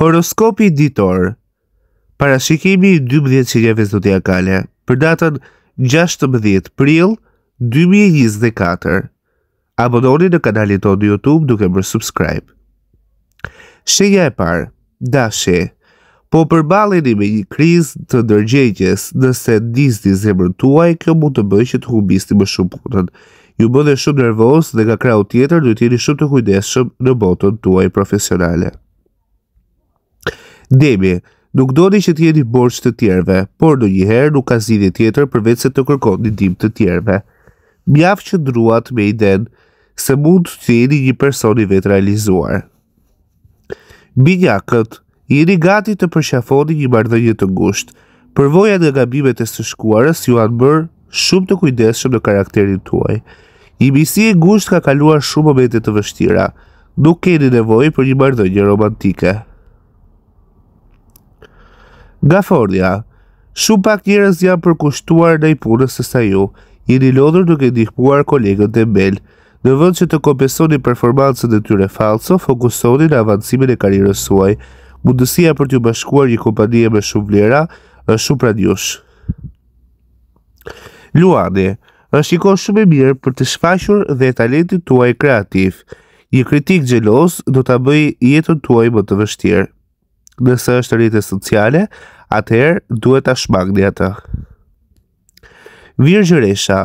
Horoskopi ditor Parashikimi i 12 qiljeve zodiakale për datën 16 pril 2024 Abononi në kanalin tonë në Youtube duke më subscribe Shenja e parë, Dashi Po përbaleni me një kriz të ndërgjegjes nëse disni zemrën tuaj, kjo mund të bëjë që të humbisni më shumë punën. Ju bëdhe shumë nervos dhe nga krau tjetër du t'jeni shumë të kujdeshëm në botën tuaj profesionale. Debi, nuk do di që t'jeni jeni borç të tjerëve, por do njëherë nuk ka zidhje tjetër përveç se të kërkon një dim të tjerëve. Mjaf që druat me i den, se mund të jeni një personi vetë realizuar. Binyakët, jeni gati të përshafoni një mardhënjë të ngusht, përvoja në gabimet e së shkuarës ju anë bërë shumë të kujdeshëm në karakterin të uaj. Një misi e ngusht ka kaluar shumë momente të vështira, nuk keni nevoj për një mardhënjë romantike. Nga fordja, shu pak njërës janë përkushtuar në i punës së sa ju, jeni lodhur duke ndihmuar kolegët e bel, në vënd që të kompesoni performancën e tyre falso, fokusoni në avancimin e karirës suaj, mundësia për t'ju bashkuar një kompanije me shumë vlera, në shumë pradjush. Luane, është një shumë e mirë për të shfashur dhe talentin tuaj kreativ. Një kritik gjelos do të bëj jetën tuaj më të vështirë nëse është rritje sociale, atëherë duhet ta shmangni atë. Virgjëresha,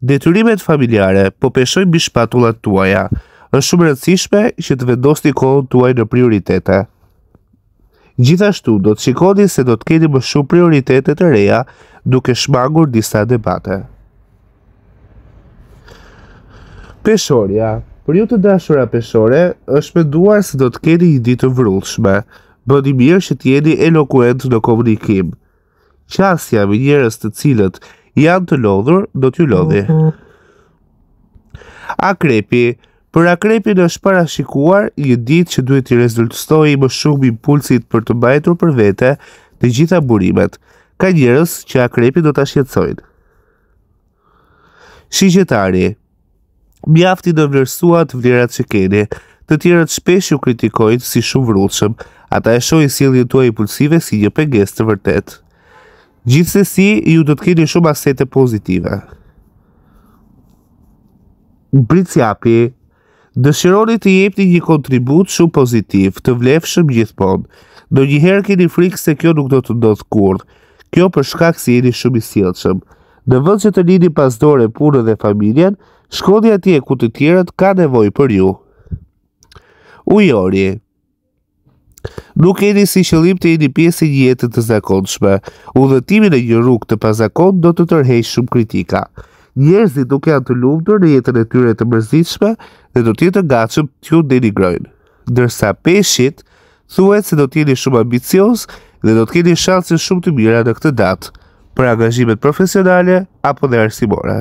detyrimet familjare po peshoj mbi shpatullat tuaja. Është shumë e rëndësishme që të vendosni kohën tuaj në prioritete. Gjithashtu, do të shikoni se do të keni më shumë prioritete të reja duke shmangur disa debate. Peshorja Për ju të dashura peshore, është me duar se do të keni një ditë vrullshme bëhet i mirë që të jeni elokuent në komunikim. Qasja me njerëz të cilët janë të lodhur do t'ju lodhë. Akrepi, Për akrepin është parashikuar një ditë që duhet të rezultstoi më shumë impulsit për të mbajtur për vete të gjitha burimet. Ka njerëz që akrepi do ta shqetësojnë. Shigjetari. Mjafti do vlerësuat vlerat që keni të tjerët shpesh ju kritikojnë si shumë vrullshëm, ata e shojë sjellje tuaj impulsive si një pengesë të vërtetë. Gjithsesi, ju do të keni shumë asete pozitive. japi, dëshironi të jepni një kontribut shumë pozitiv, të vlefshëm gjithmonë. Do njëherë keni frikë se kjo nuk do të ndodhë kur. Kjo për shkak si jeni shumë i sielëshëm. Në vënd që të njëni pasdore punë dhe familjen, shkodja tje ku të tjerët ka nevoj për ju ujori. Nuk e një si qëllim të e një pjesë e një jetët të zakonshme, u dhe timin e një rrug të pasakon do të tërhej shumë kritika. Njerëzit nuk janë të lumdur në jetën e tyre të mërzitshme dhe do tjetë të gacëm t'ju në denigrojnë. Dërsa peshit, thuet se do t'jeni shumë ambicios dhe do t'keni shansën shumë të mira në këtë datë për angazhimet profesionale apo dhe arsimore.